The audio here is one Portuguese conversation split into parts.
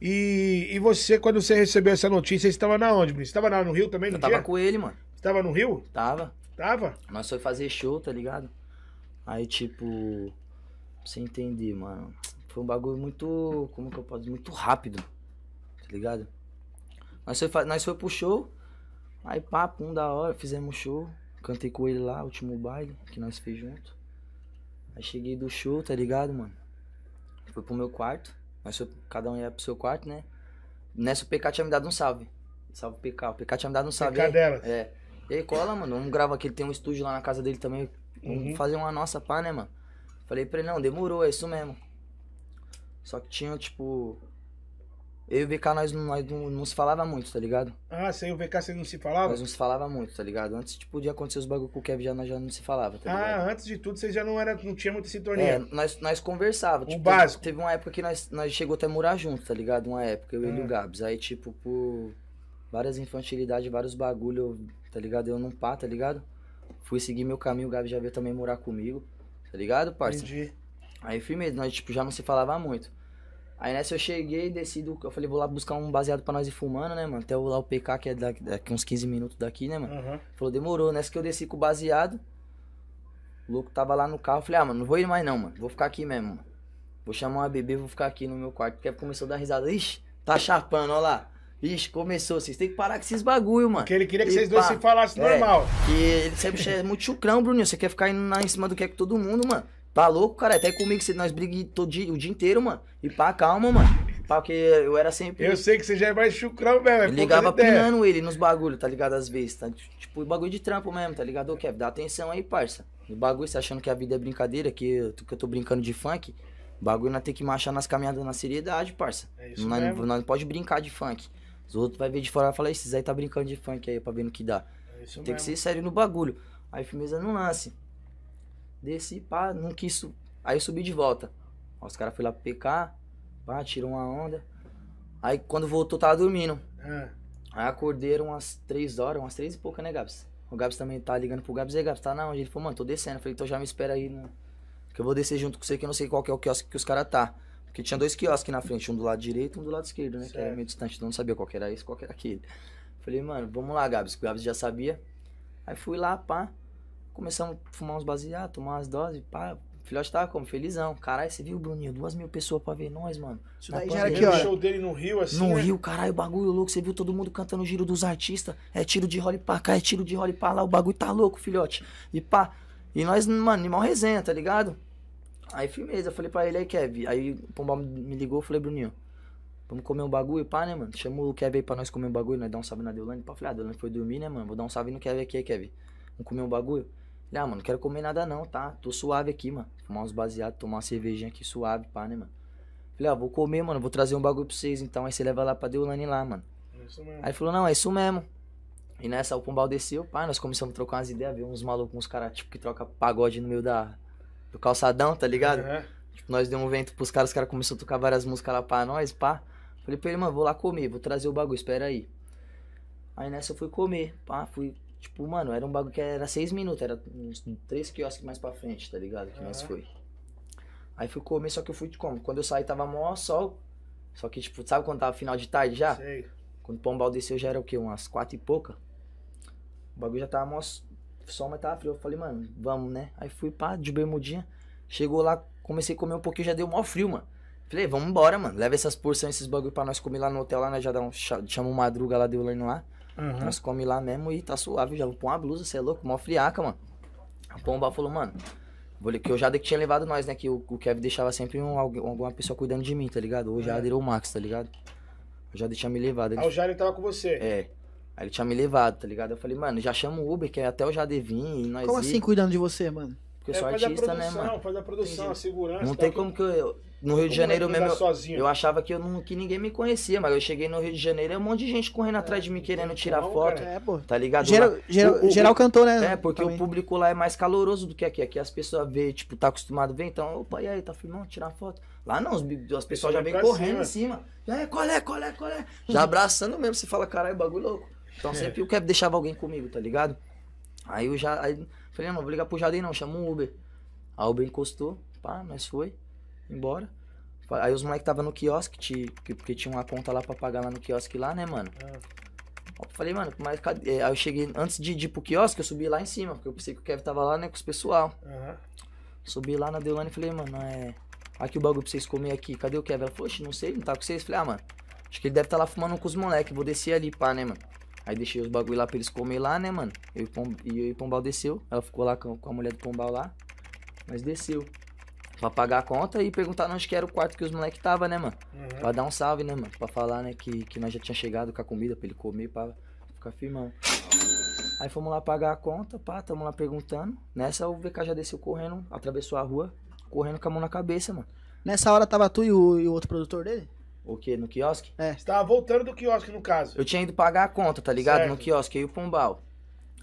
E, e você, quando você recebeu essa notícia, você estava na onde, Bruno? Você estava lá no Rio também? No Eu dia? tava com ele, mano. Você tava no Rio? Tava. Tava? Nós foi fazer show, tá ligado? Aí, tipo. Pra você entender, mano. Foi um bagulho muito. Como que eu posso dizer? Muito rápido. Tá ligado? Nós foi, nós foi pro show. Aí, papo, um da hora, fizemos show. Cantei com ele lá, último baile que nós fez junto. Aí cheguei do show, tá ligado, mano? Fui pro meu quarto. Mas cada um ia pro seu quarto, né? Nessa o PK tinha me dado um salve. Salve PK. O PK tinha me dado um salve. PK delas. É. E aí, cola, mano. Vamos gravar aqui. ele tem um estúdio lá na casa dele também. Vamos uhum. fazer uma nossa pá, né, mano? Falei pra ele, não, demorou, é isso mesmo. Só que tinha, tipo, eu e o VK, nós, nós não, não se falava muito, tá ligado? Ah, sem o VK você não se falava? Nós não se falava muito, tá ligado? Antes, tipo, podia acontecer os bagulho com o Kevin, já, nós já não se falava, tá ligado? Ah, antes de tudo, vocês já não, era, não tinha muita sintonia. É, nós, nós conversava. O tipo, básico. Teve uma época que nós, nós chegou até a morar junto, tá ligado? Uma época, eu e o ah. Gabs. Aí, tipo, por várias infantilidades, vários bagulho, tá ligado? Eu não pá, tá ligado? Fui seguir meu caminho, o Gabs já veio também morar comigo, tá ligado, parça? Entendi. Aí, firmeza, nós, tipo, já não se falava muito. Aí nessa eu cheguei, desci do. Eu falei, vou lá buscar um baseado pra nós ir fumando, né, mano? Até eu, lá o PK, que é daqui, daqui uns 15 minutos daqui, né, mano? Uhum. Falou, demorou. Nessa que eu desci com o baseado. O louco tava lá no carro. Eu falei, ah, mano, não vou ir mais não, mano. Vou ficar aqui mesmo, mano. Vou chamar uma bebê, vou ficar aqui no meu quarto. Porque começou a dar risada. Ixi, tá chapando, ó lá. Ixi, começou. Vocês têm que parar com esses bagulho, mano. Porque ele queria que e vocês pá. dois se falassem é. normal. E ele sempre é muito chucrão, Bruninho. Você quer ficar indo lá em cima do que é com todo mundo, mano. Tá louco, cara? Até comigo, se nós brigamos todo dia, o dia inteiro, mano. E pá, calma, mano. Porque eu era sempre. Eu sei que você já é mais chucrão mesmo. É ligava pinando ele nos bagulho, tá ligado? Às vezes. Tá? Tipo, bagulho de trampo mesmo, tá ligado? Ô, Kev, dá atenção aí, parça. O bagulho, você achando que a vida é brincadeira, que eu, que eu tô brincando de funk. Bagulho nós tem que marchar nas caminhadas na seriedade, parça. É isso nós, mesmo. nós não pode brincar de funk. Os outros vai ver de fora e falar, esses aí tá brincando de funk aí pra ver no que dá. É isso tem mesmo. que ser sério no bagulho. Aí firmeza não nasce. Desci, pá, não quis. Aí eu subi de volta. Os caras foram lá pecar, pá, tirou uma onda. Aí quando voltou, tava dormindo. Ah. Aí acordei umas três horas, umas três e pouca, né, Gabs? O Gabs também tá ligando pro Gabs. E Gabs, tá na onde? Ele falou, mano, tô descendo. Eu falei, então já me espera aí, né? Que eu vou descer junto com você, que eu não sei qual que é o quiosque que os caras tá. Porque tinha dois quiosques na frente, um do lado direito e um do lado esquerdo, né? Certo. Que era meio distante, então não sabia qual que era esse, qual que era aquele. Falei, mano, vamos lá, Gabs. O Gabs já sabia. Aí fui lá, pá. Começamos a fumar uns baseados, tomar umas doses, pá. O filhote tava como? Felizão. Caralho, você viu, Bruninho? Duas mil pessoas pra ver nós, mano. Isso daí já era que o show dele no Rio, assim, No né? Rio, caralho, o bagulho louco. Você viu todo mundo cantando o giro dos artistas. É tiro de role pra cá, é tiro de role pra lá. O bagulho tá louco, filhote. E pá. E nós, mano, animal resenha, tá ligado? Aí firmeza, eu falei pra ele aí, Kev. Aí o Pombal me ligou, falei, Bruninho, vamos comer um bagulho, pá, né, mano? Chamou o Kev aí pra nós comer um bagulho, nós né? dar um salve na Deolane. Pá, falei, ah, Deolane foi dormir, né, mano? Vou dar um salve no Kev aqui, Kev. Vamos comer um bagulho. Ele, ah, mano, não quero comer nada não, tá? Tô suave aqui, mano. Fumar uns baseados, tomar uma cervejinha aqui suave, pá, né, mano? Falei, ah, vou comer, mano, vou trazer um bagulho pra vocês então. Aí você leva lá pra Deulane lá, mano. É Aí ele falou, não, é isso mesmo. E nessa o Pombal desceu, pá, nós começamos a trocar umas ideias, ver uns malucos, uns caras, tipo, que troca pagode no meio da, do calçadão, tá ligado? Uhum. Tipo, nós deu um vento pros caras, os caras começaram a tocar várias músicas lá pra nós, pá. Falei pra ele, mano, vou lá comer, vou trazer o bagulho, espera aí. Aí nessa eu fui comer, pá, fui Tipo, mano, era um bagulho que era seis minutos, era uns três quiosques mais pra frente, tá ligado? Que uhum. nós foi. Aí fui comer, só que eu fui de como? Quando eu saí tava mó sol. Só que, tipo, sabe quando tava final de tarde já? Sei. Quando o Pombal desceu já era o quê? Umas quatro e pouca. O bagulho já tava mó sol, mas tava frio. Eu falei, mano, vamos, né? Aí fui pá, de bermudinha. Chegou lá, comecei a comer um pouquinho, já deu mó frio, mano. Falei, vamos embora, mano. Leva essas porções, esses bagulho pra nós comer lá no hotel, lá, né? Já dá um. Chama o Madruga lá, deu lá. Uhum. Nós come lá mesmo e tá suave. Já vou pôr uma blusa, você é louco, mó friaca, mano. A pomba falou, mano. Que o Jader que tinha levado nós, né? Que o, o Kevin deixava sempre um, alguma pessoa cuidando de mim, tá ligado? Ou é o Jader é. ou o Max, tá ligado? O Jader tinha me levado. Ele... Ah, o Jader tava com você? É. Aí ele tinha me levado, tá ligado? Eu falei, mano, já chama o Uber, que é até o Jader vir e nós. Como ir. assim cuidando de você, mano? Porque eu é, sou artista, né, produção, né, mano? Faz a produção, Entendi. a segurança. Não tá tem como que eu, no Rio de é Janeiro mesmo. Sozinho. Eu, achava que, eu não, que ninguém me conhecia, mas eu cheguei no Rio de Janeiro e um monte de gente correndo atrás de mim é, querendo então, tirar não, é, foto. É, pô. Tá ligado? Geral, geral, o, o, geral cantou, né? É, porque também. o público lá é mais caloroso do que aqui. Aqui as pessoas vê, tipo, tá acostumado a ver, então, opa, e aí, tá filmando, tirar foto. Lá não, as pessoas já vêm correndo cima. em cima. É, qual é, qual é, qual é? Já abraçando mesmo, você fala, caralho, bagulho louco. Então sempre eu quero deixar alguém comigo, tá ligado? Aí eu já. Aí, falei, não, vou ligar pro Jardim não, chama o Uber. Aí o Uber encostou, pá, nós foi embora. Aí os moleques tava no quiosque, que, porque tinha uma conta lá pra pagar lá no quiosque lá, né, mano? Ah. Eu falei, mano, mas cadê? É, aí eu cheguei, antes de, de ir pro quiosque, eu subi lá em cima, porque eu pensei que o Kevin tava lá, né, com os pessoal. Uhum. Subi lá na Deolane e falei, mano, é. Aqui o bagulho pra vocês comer aqui, cadê o Kevin? Ela falou, não sei, não tá com vocês. Falei, ah, mano, acho que ele deve estar tá lá fumando com os moleques, vou descer ali, pá, né, mano? Aí deixei os bagulho lá pra eles comer lá, né, mano? Eu e, o e, Pombal desceu, ela ficou lá com, com a mulher do Pombal lá, mas desceu pra pagar a conta e perguntar onde que era o quarto que os moleques tava, né, mano? Uhum. Pra dar um salve, né, mano? Pra falar, né, que, que nós já tinha chegado com a comida pra ele comer, pra ficar firmão. Aí fomos lá pagar a conta, pá, tamo lá perguntando. Nessa o VK já desceu correndo, atravessou a rua, correndo com a mão na cabeça, mano. Nessa hora tava tu e o, e o outro produtor dele? O quê? No quiosque? É. Você tava voltando do quiosque, no caso. Eu tinha ido pagar a conta, tá ligado? Certo. No quiosque, aí o Pombal.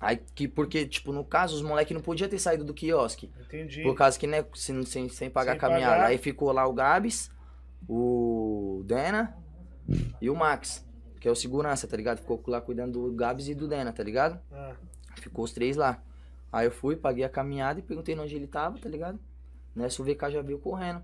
Aí que, porque, tipo, no caso, os moleques não podiam ter saído do quiosque. Entendi. Por causa que, né, sem, sem, sem pagar sem caminhada. Pagar. Aí ficou lá o Gabs, o Dena e o Max, que é o segurança, tá ligado? Ficou lá cuidando do Gabs e do Dena, tá ligado? É. Ficou os três lá. Aí eu fui, paguei a caminhada e perguntei onde ele tava, tá ligado? Nessa o VK já veio correndo.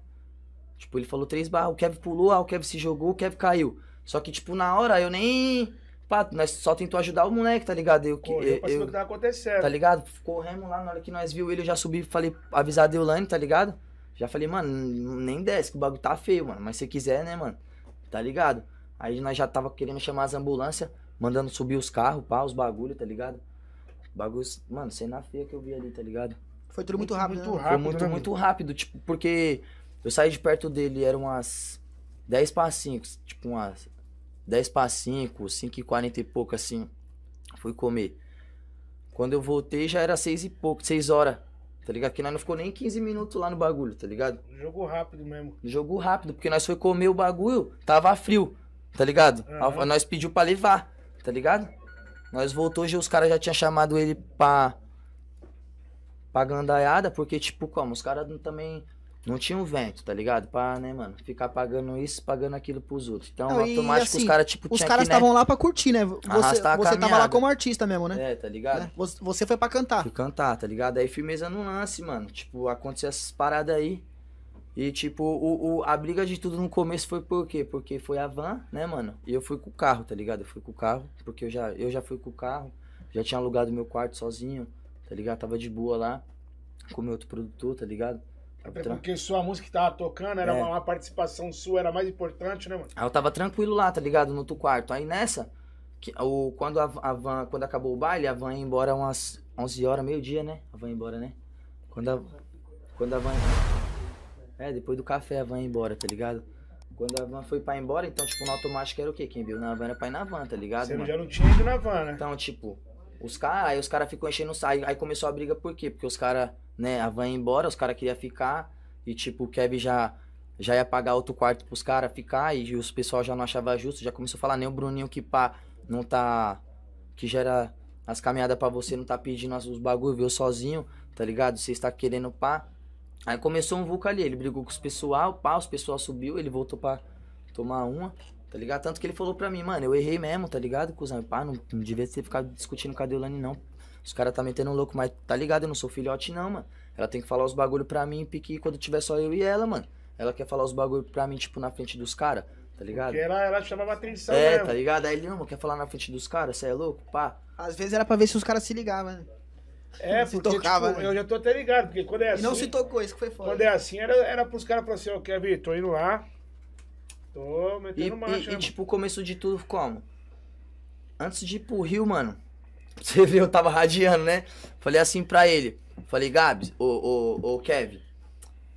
Tipo, ele falou três barras, o Kevin pulou, ah, o Kevin se jogou, o Kevin caiu. Só que, tipo, na hora eu nem Pá, nós só tentou ajudar o moleque, tá ligado? Eu, que. eu, eu, eu que tava tá acontecendo. Tá ligado? Corremos lá, na hora que nós viu ele, eu já subi, falei, avisar a Deolane, tá ligado? Já falei, mano, nem desce, que o bagulho tá feio, mano. Mas se quiser, né, mano? Tá ligado? Aí nós já tava querendo chamar as ambulâncias, mandando subir os carros, pá, os bagulho, tá ligado? Bagulhos, mano, cena feia que eu vi ali, tá ligado? Foi tudo muito, muito rápido, muito né? rápido. Foi muito, né? muito rápido, tipo, porque eu saí de perto dele, eram umas 10 para 5, tipo umas 10 para 5, 5 e 40 e pouco assim. Fui comer. Quando eu voltei já era 6 e pouco, 6 horas. Tá ligado? Que nós não ficou nem 15 minutos lá no bagulho, tá ligado? Jogou rápido mesmo. Jogou rápido, porque nós foi comer o bagulho, tava frio, tá ligado? Uhum. Nós pediu pra levar, tá ligado? Nós voltou, hoje os caras já tinham chamado ele pra. pra gandaiada, porque, tipo, como? Os caras também não tinha um vento, tá ligado? Pra, né, mano, ficar pagando isso, pagando aquilo pros outros. Então, não, automático assim, os caras, tipo, Os caras né, estavam né, lá pra curtir, né? Você, você tava lá como artista mesmo, né? É, tá ligado? É, você foi pra cantar. Fui cantar, tá ligado? Aí firmeza no lance, mano. Tipo, aconteceu essas paradas aí. E, tipo, o, o, a briga de tudo no começo foi por quê? Porque foi a van, né, mano? E eu fui com o carro, tá ligado? Eu fui com o carro, porque eu já, eu já fui com o carro. Já tinha alugado meu quarto sozinho, tá ligado? Tava de boa lá, com meu outro produtor, tá ligado? Até porque sua música que tava tocando era é. uma, uma, participação sua, era mais importante, né, mano? Aí eu tava tranquilo lá, tá ligado? No tu quarto. Aí nessa, que, o, quando a, a, van, quando acabou o baile, a van ia embora umas 11 horas, meio-dia, né? A van ia embora, né? Quando a, quando a van. É, depois do café a van ia embora, tá ligado? Quando a van foi pra ir embora, então, tipo, no automático era o quê? Quem viu na van era pra ir na van, tá ligado? Você mano? já não tinha ido na van, né? Então, tipo, os caras, aí os caras ficam enchendo o saio, Aí começou a briga por quê? Porque os caras né? A van ia embora, os caras queriam ficar. E, tipo, o Kevin já, já ia pagar outro quarto pros caras ficar. E os pessoal já não achava justo. Já começou a falar, nem o Bruninho que pá, não tá. Que gera as caminhadas para você, não tá pedindo os bagulho, viu sozinho, tá ligado? Você está querendo pá. Aí começou um vulca ali, ele brigou com os pessoal, pá, os pessoal subiu, ele voltou pra tomar uma, tá ligado? Tanto que ele falou pra mim, mano, eu errei mesmo, tá ligado, cuzão? Pá, não, não devia ter ficado discutindo com a Deolane, não. Os caras tá metendo louco, mas tá ligado, eu não sou filhote não, mano. Ela tem que falar os bagulho pra mim, pique quando tiver só eu e ela, mano. Ela quer falar os bagulho pra mim, tipo, na frente dos caras, tá ligado? Porque ela, ela chamava atenção, É, mesmo. tá ligado? Aí ele, não, quer falar na frente dos caras, você é louco, pá. Às vezes era pra ver se os caras se ligavam, né? É, se porque tipo, tocava, tipo, né? eu já tô até ligado, porque quando é assim. E não assim, se tocou, isso que foi foda. Quando é assim, era, era pros caras pra assim, ó, Kevin, tô indo lá. Tô metendo e, marcha. E, e tipo, o começo de tudo como? Antes de ir pro Rio, mano, você viu, eu tava radiando, né? Falei assim pra ele. Falei, Gabs, ô, ô, ô Kevin,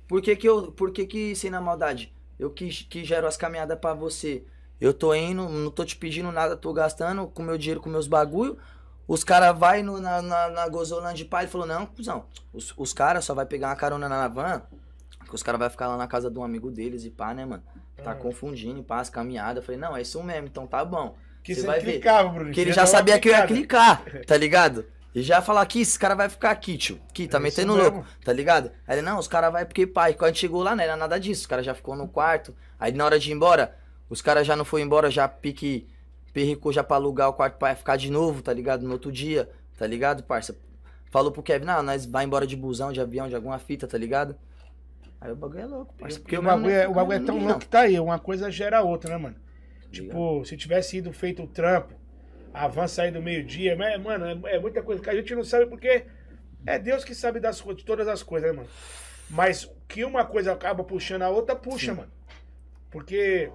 por que que eu, por que que, sem na maldade, eu que, que gero as caminhadas para você? Eu tô indo, não tô te pedindo nada, tô gastando com meu dinheiro, com meus bagulho. Os caras vai no, na, na, na Gozolândia de pai, ele falou, não, cuzão, os, os caras só vai pegar uma carona na van, que os caras vai ficar lá na casa de um amigo deles e pá, né, mano? Tá hum. confundindo, e pá, as caminhadas. falei, não, é isso mesmo, então tá bom. Que você clicava, Bruno. Que ele já é sabia que eu ia clicar, tá ligado? E já falar que esse cara vai ficar aqui, tio. Aqui, tá é metendo louco, tá ligado? Aí ele, não, os caras vai porque pai. Quando chegou lá, não era nada disso. Os caras já ficou no quarto. Aí na hora de ir embora, os caras já não foi embora, já pique, perricou já pra alugar o quarto pra ficar de novo, tá ligado? No outro dia, tá ligado, parça? Falou pro Kevin, não, nós vai embora de busão, de avião, de alguma fita, tá ligado? Aí o bagulho é louco, parça. Porque o bagulho, é, o bagulho é tão louco que tá aí. Uma coisa gera a outra, né, mano? Tipo, tá se tivesse ido feito o trampo, avança aí do meio-dia, mas, mano, é, é, muita coisa que a gente não sabe porque é Deus que sabe das, de todas as coisas, né, mano? Mas que uma coisa acaba puxando a outra, puxa, Sim. mano. Porque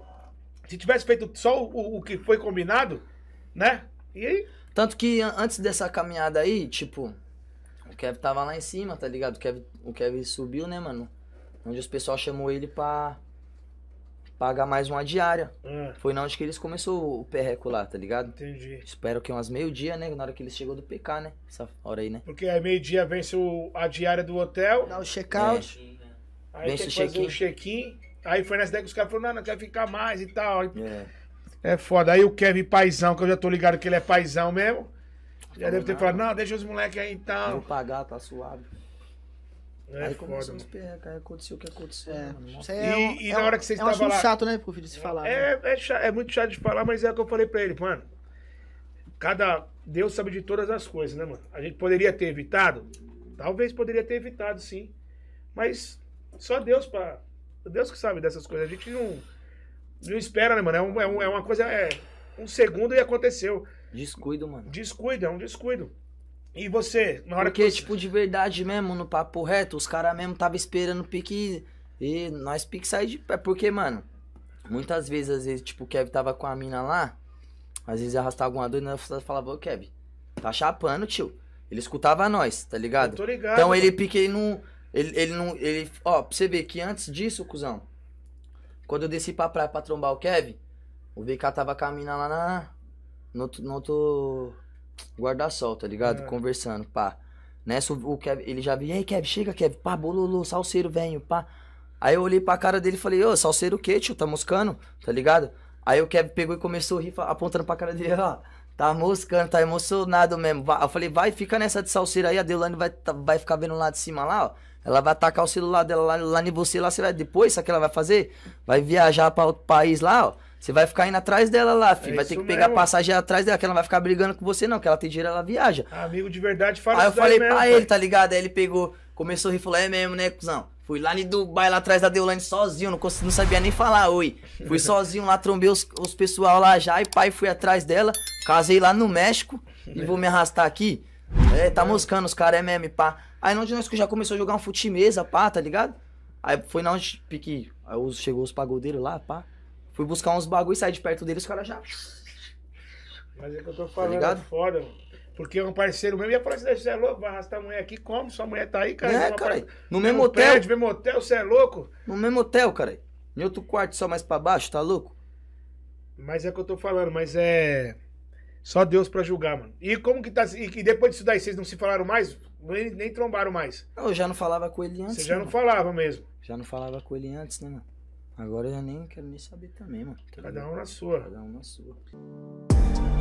se tivesse feito só o, o, que foi combinado, né? E aí? Tanto que antes dessa caminhada aí, tipo, o Kevin tava lá em cima, tá ligado? O Kevin, o subiu, né, mano? Onde os pessoal chamou ele pra pagar mais uma diária. É. Foi na onde que eles começou o perreco lá, tá ligado? Entendi. Espero que umas meio-dia, né? Na hora que eles chegou do PK, né? Essa hora aí, né? Porque aí meio-dia vence o, a diária do hotel. Dá o check-out. É. Né? Aí vence tem que fazer o check-in. aí foi nessa ideia que os caras falaram, não, não quer ficar mais e tal. é. é foda. Aí o Kevin Paizão, que eu já tô ligado que ele é paizão mesmo. Já deve ter falado, não, deixa os moleques aí então. Vou pagar, tá suave. É aí começou os aí aconteceu o que aconteceu. É. é e, um, e na é hora que você é estava um lá... chato, né, pro filho, de se falar. É, né? É, é, muito chato de falar, mas é o que eu falei pra ele, mano. Cada... Deus sabe de todas as coisas, né, mano? A gente poderia ter evitado? Talvez poderia ter evitado, sim. Mas só Deus pra... Deus que sabe dessas coisas. A gente não, não espera, né, mano? É, é, um, é uma coisa... É um segundo e aconteceu. Descuido, mano. Descuido, é um descuido. E você, na hora Porque, que. Porque, tipo, de verdade mesmo, no papo reto, os caras mesmo tava esperando o pique. E nós pique sair de pé. Porque, mano, muitas vezes, às vezes, tipo, o kev tava com a mina lá. Às vezes arrastava alguma doida e falava, ô kev tá chapando, tio. Ele escutava nós, tá ligado? Eu tô ligado. Então ele pique, ele não. Ele, ele não. Ele, ó, pra você ver que antes disso, cuzão, quando eu desci pra praia pra trombar o kev o VK tava com a mina lá na. No, no outro guarda-sol, tá ligado? É. Conversando, pá. Nessa, o Kev, ele já viu, aí Kev, chega, Kev, pá, bololô, salseiro, venho, pá. Aí eu olhei pra cara dele e falei, ô, salseiro o quê, tio? Tá moscando? Tá ligado? Aí o Kev pegou e começou a rir, apontando pra cara dele, ó. Tá moscando, tá emocionado mesmo. Eu falei, vai, fica nessa de salseiro aí, a Deolane vai, vai ficar vendo lá de cima lá, ó. Ela vai atacar o celular dela lá, lá em você, lá você vai. Depois, sabe o que ela vai fazer? Vai viajar para outro país lá, ó você vai ficar indo atrás dela lá, filho. É vai ter que pegar mesmo. passagem atrás dela, que ela não vai ficar brigando com você, não. Que ela tem dinheiro, ela viaja. Amigo de verdade fala Aí eu falei pra pai. ele, tá ligado? Aí ele pegou, começou a rir e falou: é mesmo, né, cuzão? Fui lá em Dubai, lá atrás da Deolane, sozinho, não, consegui, não sabia nem falar oi. Fui sozinho lá, trombei os, os pessoal lá já, e pai, fui atrás dela. Casei lá no México, e vou me arrastar aqui. É, tá moscando os caras, é mesmo, pá. Aí onde nós já começou a jogar um fute mesa, pá, tá ligado? Aí foi na onde, pique, aí chegou os pagodeiros lá, pá. Fui buscar uns bagulho e saí de perto deles, os caras já. Mas é que eu tô tá falando tá foda, mano. Porque é um parceiro meu ia falar assim, você é louco, vai arrastar a mulher aqui, como? Sua mulher tá aí, cara. É, cara. No mesmo hotel. no mesmo hotel, você é louco? No mesmo hotel, cara. Em outro quarto só mais pra baixo, tá louco? Mas é que eu tô falando, mas é. Só Deus pra julgar, mano. E como que tá. E depois disso daí, vocês não se falaram mais? Nem, nem trombaram mais? Eu já não falava com ele antes. Você já não falava mesmo. Já não falava com ele antes, né, mano? Agora eu já nem quero nem saber também, mano. Cada um na sua. Cada um na sua.